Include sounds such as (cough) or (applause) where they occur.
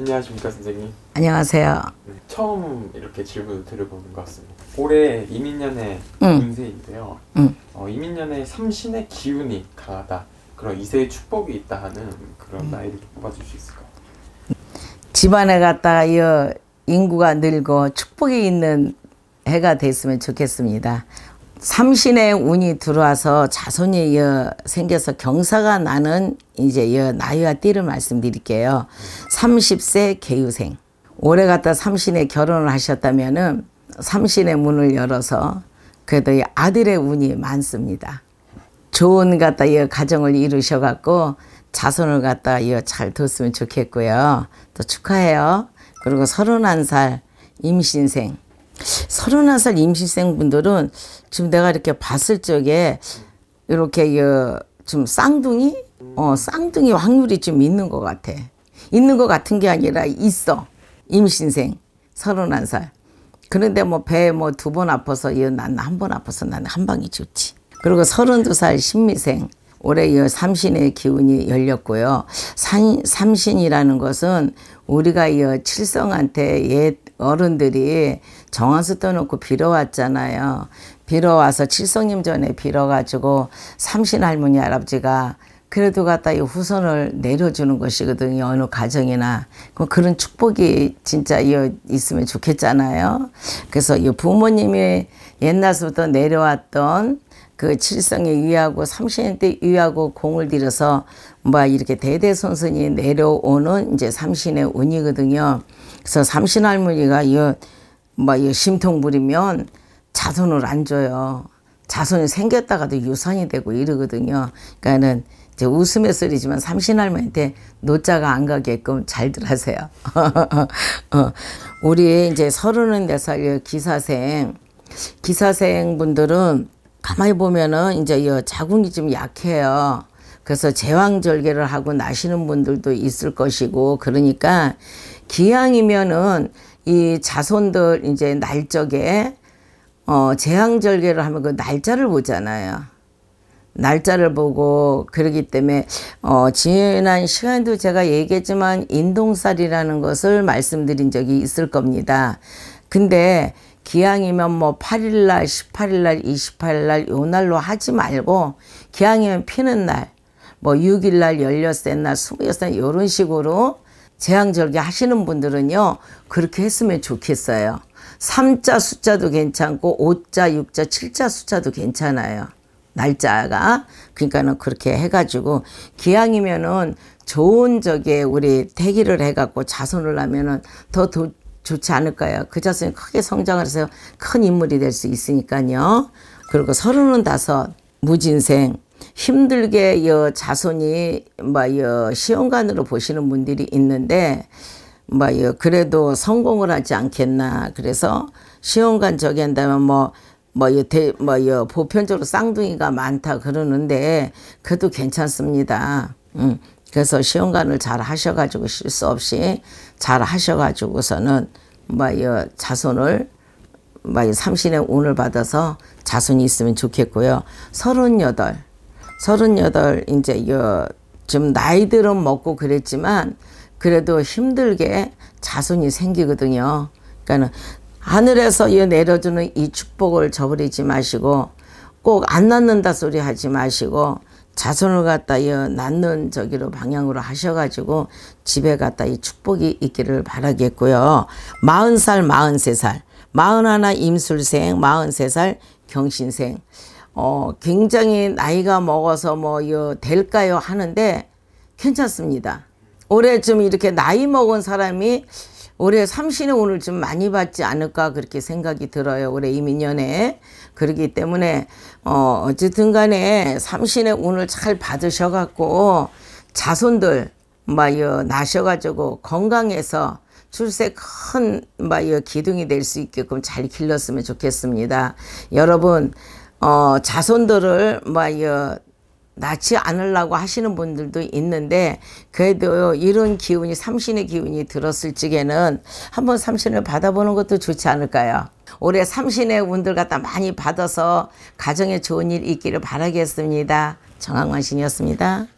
안녕하십니까 선생님. 안녕하세요. 네, 처음 이렇게 질문을 드려보는 것 같습니다. 올해 이민년의 운세인데요. 응. 어, 이민년의 삼신의 기운이 강하다. 그런 이세의 축복이 있다 하는 그런 응. 나이를 뽑아줄 수 있을까요? 집안에 갔다가 이 인구가 늘고 축복이 있는 해가 됐으면 좋겠습니다. 삼신의 운이 들어와서 자손이 여 생겨서 경사가 나는 이제 여 나이와 띠를 말씀드릴게요. 30세 개유생. 올해 갖다 삼신에 결혼을 하셨다면은 삼신의 문을 열어서 그래도 이 아들의 운이 많습니다. 좋은 갖다 이 가정을 이루셔 갖고 자손을 갖다 이잘 뒀으면 좋겠고요. 또 축하해요. 그리고 서른한 살 임신생 서른한 살임신생분들은 지금 내가 이렇게 봤을 적에 이렇게 그 좀 쌍둥이 어 쌍둥이 확률이 좀 있는 것 같아. 있는 것 같은 게 아니라 있어 임신생 서른한 살. 그런데 뭐 배 뭐 두 번 아파서 난한 번 아파서 난 한 방이 좋지. 그리고 서른두 살 신미생 올해 이 삼신의 기운이 열렸고요. 산, 삼신이라는 것은 우리가 이 칠성한테 옛 어른들이 정원수 떠놓고 빌어왔잖아요. 빌어와서 칠성님 전에 빌어가지고 삼신 할머니 할아버지가 그래도 갖다 이 후손을 내려주는 것이거든요. 어느 가정이나. 뭐 그런 축복이 진짜 있으면 좋겠잖아요. 그래서 이 부모님이 옛날부터 내려왔던 그 칠성의 에하고 삼신의 하고 공을 들여서 뭐 이렇게 대대손손이 내려오는 이제 삼신의 운이거든요. 그래서 삼신 할머니가 이뭐 심통 부리면 자손을 안 줘요. 자손이 생겼다가도 유산이 되고 이러거든요. 그러니까는 이제 웃음의 소리지만 삼신할머니한테 노자가 안 가게끔 잘들 하세요. (laughs) 어, 우리 이제 서른은 네살 기사생 기사생 분들은 가만히 보면은 이제 이 자궁이 좀 약해요. 그래서 제왕절개를 하고 나시는 분들도 있을 것이고 그러니까 기왕이면은 이 자손들 이제 날적에 어, 재앙절개를 하면 그 날짜를 보잖아요. 날짜를 보고 그러기 때문에 어, 지난 시간에도 제가 얘기했지만 인동살이라는 것을 말씀드린 적이 있을 겁니다. 근데 기왕이면 뭐 8일날, 18일날, 28일날 요 날로 하지 말고 기왕이면 피는 날, 뭐 6일날, 16날, 26날 요런 식으로 재앙절개 하시는 분들은요 그렇게 했으면 좋겠어요. 3자 숫자도 괜찮고 5자, 6자, 7자 숫자도 괜찮아요. 날짜가 그러니까는 그렇게 해가지고 기왕이면은 좋은 저기에 우리 대기를 해갖고 자손을 하면은 더 도, 좋지 않을까요? 그 자손이 크게 성장을 해서 큰 인물이 될 수 있으니까요. 그리고 서른은 다섯 무진생 힘들게 여 자손이 뭐여 시험관으로 보시는 분들이 있는데 뭐여 그래도 성공을 하지 않겠나 그래서 시험관 저기 한다면 뭐 뭐 여 대 뭐 여 보편적으로 쌍둥이가 많다 그러는데 그래도 괜찮습니다. 음. 그래서 시험관을 잘 하셔가지고 실수 없이 잘 하셔가지고서는 뭐여 자손을 뭐여 삼신의 운을 받아서 자손이 있으면 좋겠고요. 서른여덟 38 이제 좀 나이 들어 먹고 그랬지만 그래도 힘들게 자손이 생기거든요. 그러니까는 하늘에서 내려주는 이 축복을 저버리지 마시고 꼭 안 낳는다 소리 하지 마시고 자손을 갖다 이 낳는 저기로 방향으로 하셔가지고 집에 갖다 이 축복이 있기를 바라겠고요. 마흔살마흔세살 마흔하나 임술생, 마흔세 살 경신생. 어, 굉장히 나이가 먹어서 뭐, 이 요, 될까요? 하는데 괜찮습니다. 올해 좀 이렇게 나이 먹은 사람이 올해 삼신의 운을 좀 많이 받지 않을까 그렇게 생각이 들어요. 올해 이민년에. 그러기 때문에, 어, 어쨌든 간에 삼신의 운을 잘 받으셔갖고 자손들, 막요 뭐, 나셔가지고 건강해서 출세 큰 막요 뭐, 기둥이 될 수 있게끔 잘 길렀으면 좋겠습니다. 여러분 어, 자손들을 뭐여 낳지 않으려고 하시는 분들도 있는데 그래도 이런 기운이 삼신의 기운이 들었을 적에는 한번 삼신을 받아보는 것도 좋지 않을까요? 올해 삼신의 운들 갖다 많이 받아서 가정에 좋은 일 있기를 바라겠습니다. 정황관신이었습니다